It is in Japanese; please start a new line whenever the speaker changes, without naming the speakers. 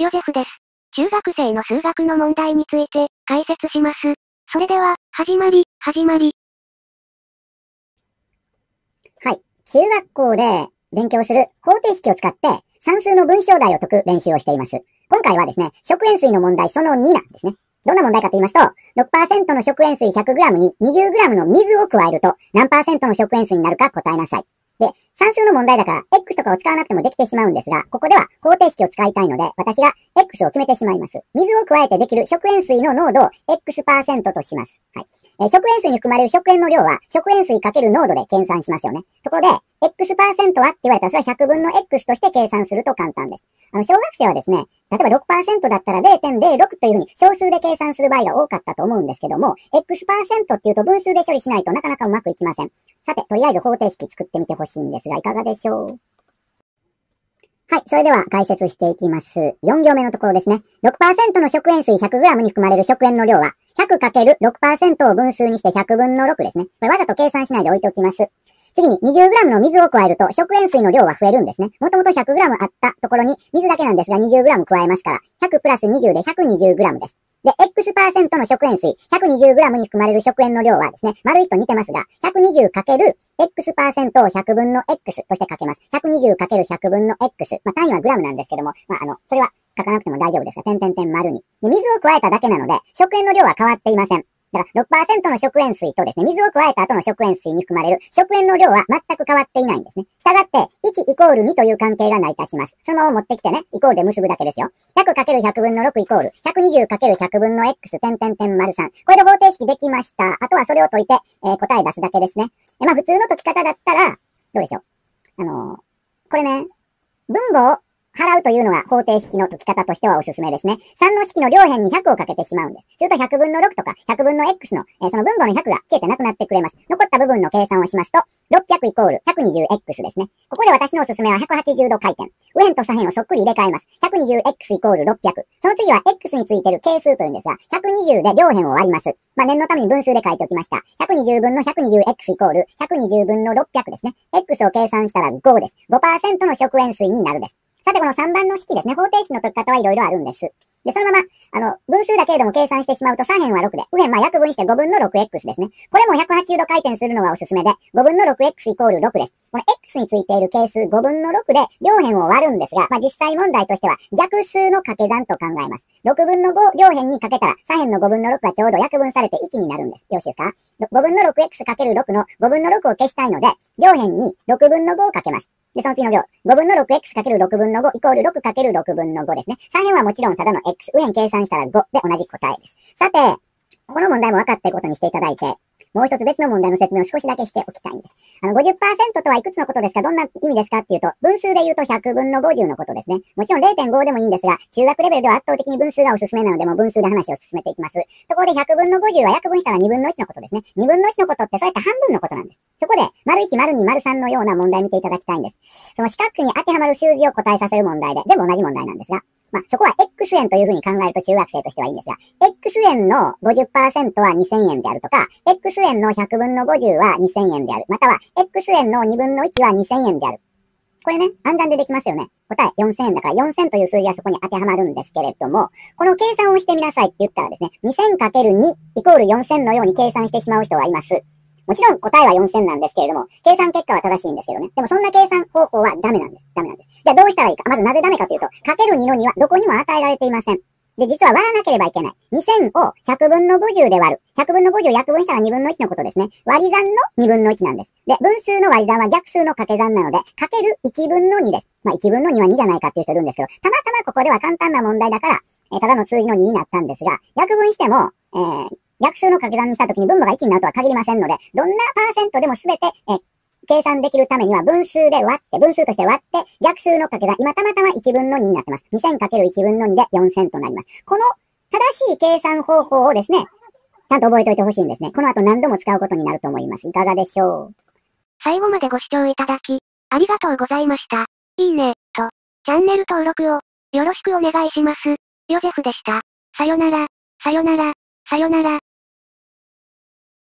ヨゼフです。中学生の数学の問題について解説します。それでは、始まり、始まり。はい。中学校で勉強する方程式を使って算数の文章題を解く練習をしています。今回はですね、食塩水の問題その2なんですね。どんな問題かと言いますと、6%の食塩水 100g に 20g の水を加えると何の食塩水になるか答えなさい。で、算数の問題だから X とかを使わなくてもできてしまうんですが、ここでは方程式を使いたいので、私が X を決めてしまいます。水を加えてできる食塩水の濃度を X% とします。はい。え食塩水に含まれる食塩の量は、食塩水×濃度で計算しますよね。ところで、X% はって言われたら、それは100分の X として計算すると簡単です。あの、小学生はですね、例えば6%だったら0.06というふうに少数で計算する場合が多かったと思うんですけども、X% っていうと分数で処理しないとなかなかうまくいきません。さて、とりあえず方程式作ってみてほしいんですが、いかがでしょうはい。それでは解説していきます。4行目のところですね。6%の食塩水 100g に含まれる食塩の量は 100×6% を分数にして100分の6ですね。これわざと計算しないで置いておきます。次に 20g の水を加えると食塩水の量は増えるんですね。もともと 100g あったところに水だけなんですが 20g 加えますから、100プラス20で 120g です。で、X% の食塩水、120g に含まれる食塩の量はですね、丸いと似てますが、120×X% を100分の X としてかけます。120×100 分の X。まあ、単位はグラムなんですけども、まあ、あの、それは書かなくても大丈夫ですが、点点点丸に。水を加えただけなので、食塩の量は変わっていません。だから6%の食塩水とですね、水を加えた後の食塩水に含まれる食塩の量は全く変わっていないんですね。したがって、1イコール2という関係が成り立ちます。そのを持ってきてね、イコールで結ぶだけですよ。100×100 分の6イコール、120×100 分の x 点点点丸3。これで方程式できました。あとはそれを解いて、えー、答え出すだけですね。えまあ普通の解き方だったら、どうでしょう。あのー、これね、分母を払うというのが方程式の解き方としてはおすすめですね。3の式の両辺に100をかけてしまうんです。すると100分の6とか100分の X の、えー、その分母の100が消えてなくなってくれます。残った部分の計算をしますと、600イコール 120X ですね。ここで私のおすすめは180度回転。右辺と左辺をそっくり入れ替えます。120X イコール600。その次は X についてる係数というんですが、120で両辺を割ります。まあ、念のために分数で書いておきました。120分の 120X イコール120分の600ですね。X を計算したら5です。5%の食塩水になるです。さてこの3番の式ですね、方程式の解き方はいろいろあるんです。で、そのまま、あの、分数だけれども計算してしまうと3辺は6で、右辺ま約分して5分の 6x ですね。これも180度回転するのがおすすめで、5分の 6x イコール6です。この x についている係数5分の6で両辺を割るんですが、まあ実際問題としては逆数の掛け算と考えます。6分の5両辺にかけたら、左辺の5分の6はちょうど約分されて1になるんです。よろしいですか ?5 分の 6x かける6の5分の6を消したいので、両辺に6分の5をかけます。で、その次の行。5分の 6x×6 分の5イコール 6×6 分の5ですね。左辺はもちろんただの x。右辺計算したら5で同じ答えです。さて、この問題も分かっていることにしていただいて、もう一つ別の問題の説明を少しだけしておきたいんです。あの50、50%とはいくつのことですかどんな意味ですかっていうと、分数で言うと100分の50のことですね。もちろん0.5でもいいんですが、中学レベルでは圧倒的に分数がおすすめなので、もう分数で話を進めていきます。ところで100分の50は約分したら2分の1のことですね。2分の1のことってそうやって半分のことなんです。そこで、丸1、丸2、丸3のような問題を見ていただきたいんです。その四角に当てはまる数字を答えさせる問題で、全部同じ問題なんですが、まあ、そこは X 円というふうに考えると中学生としてはいいんですが、X 円の50%は2000円であるとか、X 円の100分の50は2000円である、または X 円の2分の1は2000円である。これね、暗算でできますよね。答え4000円だから4000という数字はそこに当てはまるんですけれども、この計算をしてみなさいって言ったらですね、2000×2 イコール4000のように計算してしまう人はいます。もちろん答えは4000なんですけれども、計算結果は正しいんですけどね。でもそんな計算方法はダメなんです。ダメなんです。じゃあどうしたらいいか。まずなぜダメかというと、かける2の2はどこにも与えられていません。で、実は割らなければいけない。2000を100分の50で割る。100分の50を約分したら2分の1のことですね。割り算の2分の1なんです。で、分数の割り算は逆数の掛け算なので、かける1分の2です。まあ、1分の2は2じゃないかっていう人いるんですけど、たまたまここでは簡単な問題だから、えー、ただの数字の2になったんですが、約分しても、えー、逆数の掛け算にしたときに分母が1になるとは限りませんので、どんなパーセントでもすべて、え、計算できるためには分数で割って、分数として割って、逆数の掛け算、今たまたま1分の2になってます。2000×1 分の2で4000となります。この正しい計算方法をですね、ちゃんと覚えておいてほしいんですね。この後何度も使うことになると思います。いかがでしょう最後までご視聴いただき、ありがとうございました。いいね、と、チャンネル登録を、よろしくお願いします。ヨゼフでした。さよなら、さよなら、さよなら。